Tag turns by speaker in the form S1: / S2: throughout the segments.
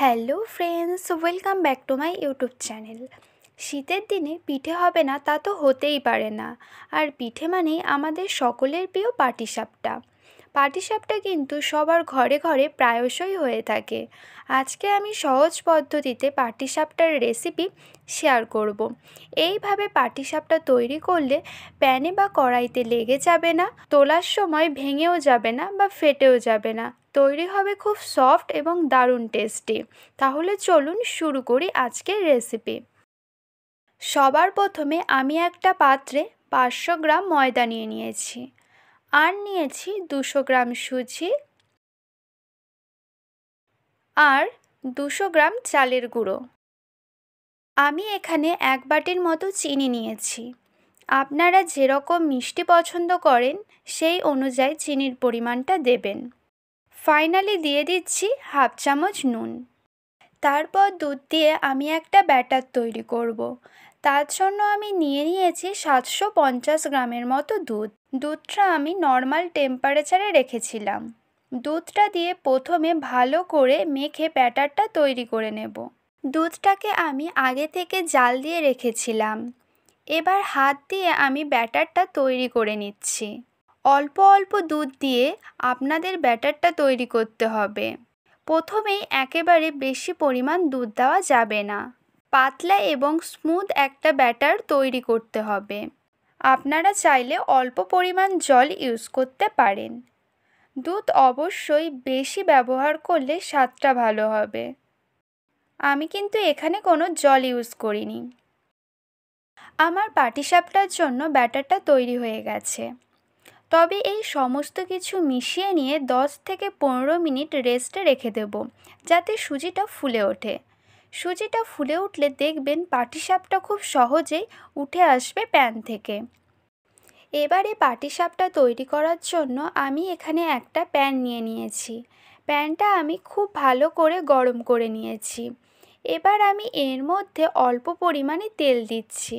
S1: Hello friends welcome back to my YouTube channel শীতের দিনে পিঠে হবে না তা তো হতেই পারে না আর পিঠে মানেই আমাদের সকলের প্রিয় পাটিসাপটা পাটিসাপটা কিন্তু সবার ঘরে ঘরে প্রায়শই হয়ে থাকে আজকে আমি সহজ পদ্ধতিতে পাটিসাপটার রেসিপি শেয়ার করব। এইভাবে পাটিসাপটা তৈরি করলে প্যানে বা কড়াইতে লেগে যাবে না তোলার সময় ভেঙেও যাবে না বা ফেটেও যাবে না তৈরি হবে খুব সফট এবং দারুণ টেস্টি তাহলে চলুন শুরু করি আজকের রেসিপি সবার প্রথমে আমি একটা পাত্রে পাঁচশো গ্রাম ময়দা নিয়ে নিয়েছি আর নিয়েছি দুশো গ্রাম সুজি আর দুশো গ্রাম চালের গুঁড়ো আমি এখানে এক বাটির মতো চিনি নিয়েছি আপনারা যেরকম মিষ্টি পছন্দ করেন সেই অনুযায়ী চিনির পরিমাণটা দেবেন ফাইনালি দিয়ে দিচ্ছি হাফ চামচ নুন তারপর দুধ দিয়ে আমি একটা ব্যাটার তৈরি করব। তার জন্য আমি নিয়ে নিয়েছি সাতশো পঞ্চাশ গ্রামের মতো দুধ দুধটা আমি নর্মাল টেম্পারেচারে রেখেছিলাম দুধটা দিয়ে প্রথমে ভালো করে মেখে ব্যাটারটা তৈরি করে নেব দুধটাকে আমি আগে থেকে জাল দিয়ে রেখেছিলাম এবার হাত দিয়ে আমি ব্যাটারটা তৈরি করে নিচ্ছি অল্প অল্প দুধ দিয়ে আপনাদের ব্যাটারটা তৈরি করতে হবে প্রথমেই একেবারে বেশি পরিমাণ দুধ দেওয়া যাবে না পাতলা এবং স্মুথ একটা ব্যাটার তৈরি করতে হবে আপনারা চাইলে অল্প পরিমাণ জল ইউজ করতে পারেন দুধ অবশ্যই বেশি ব্যবহার করলে স্বাদটা ভালো হবে আমি কিন্তু এখানে কোনো জল ইউজ করিনি আমার পাটিসাপটার জন্য ব্যাটারটা তৈরি হয়ে গেছে তবে এই সমস্ত কিছু মিশিয়ে নিয়ে 10 থেকে পনেরো মিনিট রেস্টে রেখে দেব যাতে সুজিটা ফুলে ওঠে সুজিটা ফুলে উঠলে দেখবেন পাটিসাপটা খুব সহজেই উঠে আসবে প্যান থেকে এবারে পাটিসাপটা তৈরি করার জন্য আমি এখানে একটা প্যান নিয়ে নিয়েছি প্যানটা আমি খুব ভালো করে গরম করে নিয়েছি এবার আমি এর মধ্যে অল্প পরিমাণে তেল দিচ্ছি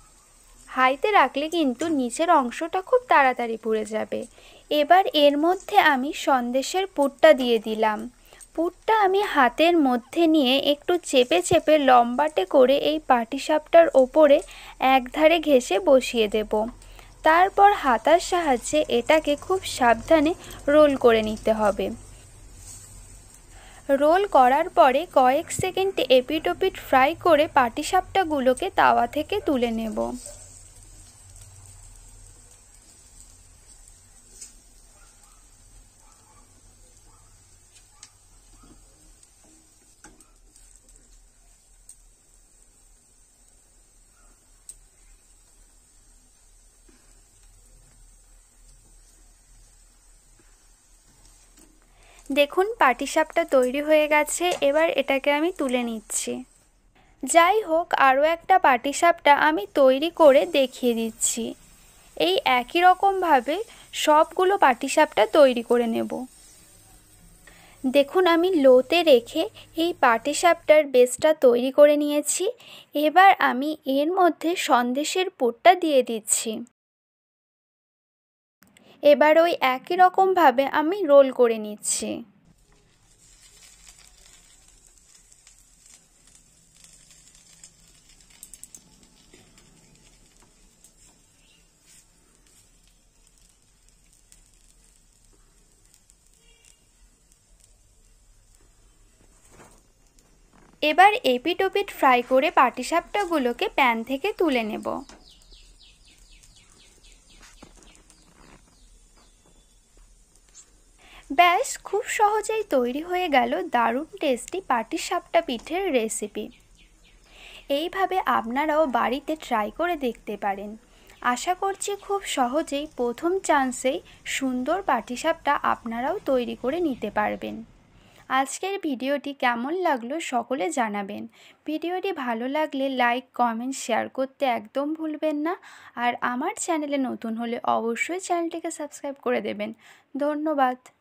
S1: হাইতে রাখলে কিন্তু নিচের অংশটা খুব তাড়াতাড়ি পুড়ে যাবে এবার এর মধ্যে আমি সন্দেশের পুটটা দিয়ে দিলাম পুটটা আমি হাতের মধ্যে নিয়ে একটু চেপে চেপে লম্বাটে করে এই পাটিসাপটার ওপরে একধারে ঘেসে বসিয়ে দেব তারপর হাতার সাহায্যে এটাকে খুব সাবধানে রোল করে নিতে হবে রোল করার পরে কয়েক সেকেন্ড এপিটোপিট ফ্রাই করে পাটিসাপটাগুলোকে তাওয়া থেকে তুলে নেব দেখুন পাটিসাপটা তৈরি হয়ে গেছে এবার এটাকে আমি তুলে নিচ্ছি যাই হোক আরও একটা পাটিসাপটা আমি তৈরি করে দেখিয়ে দিচ্ছি এই একই রকমভাবে সবগুলো পাটিসাপটা তৈরি করে নেব দেখুন আমি লোতে রেখে এই পাটিসাপটার বেসটা তৈরি করে নিয়েছি এবার আমি এর মধ্যে সন্দেশের পুরটা দিয়ে দিচ্ছি এবার ওই একই রকমভাবে আমি রোল করে নিচ্ছি এবার এপিটোপিট ফ্রাই করে পাটিসাপটাগুলোকে প্যান থেকে তুলে নেব ব্যাস খুব সহজেই তৈরি হয়ে গেল দারুণ টেস্টি সাপটা পিঠের রেসিপি এইভাবে আপনারাও বাড়িতে ট্রাই করে দেখতে পারেন আশা করছি খুব সহজেই প্রথম চান্সেই সুন্দর পাটিসাপটা আপনারাও তৈরি করে নিতে পারবেন আজকের ভিডিওটি কেমন লাগলো সকলে জানাবেন ভিডিওটি ভালো লাগলে লাইক কমেন্ট শেয়ার করতে একদম ভুলবেন না আর আমার চ্যানেলে নতুন হলে অবশ্যই চ্যানেলটিকে সাবস্ক্রাইব করে দেবেন ধন্যবাদ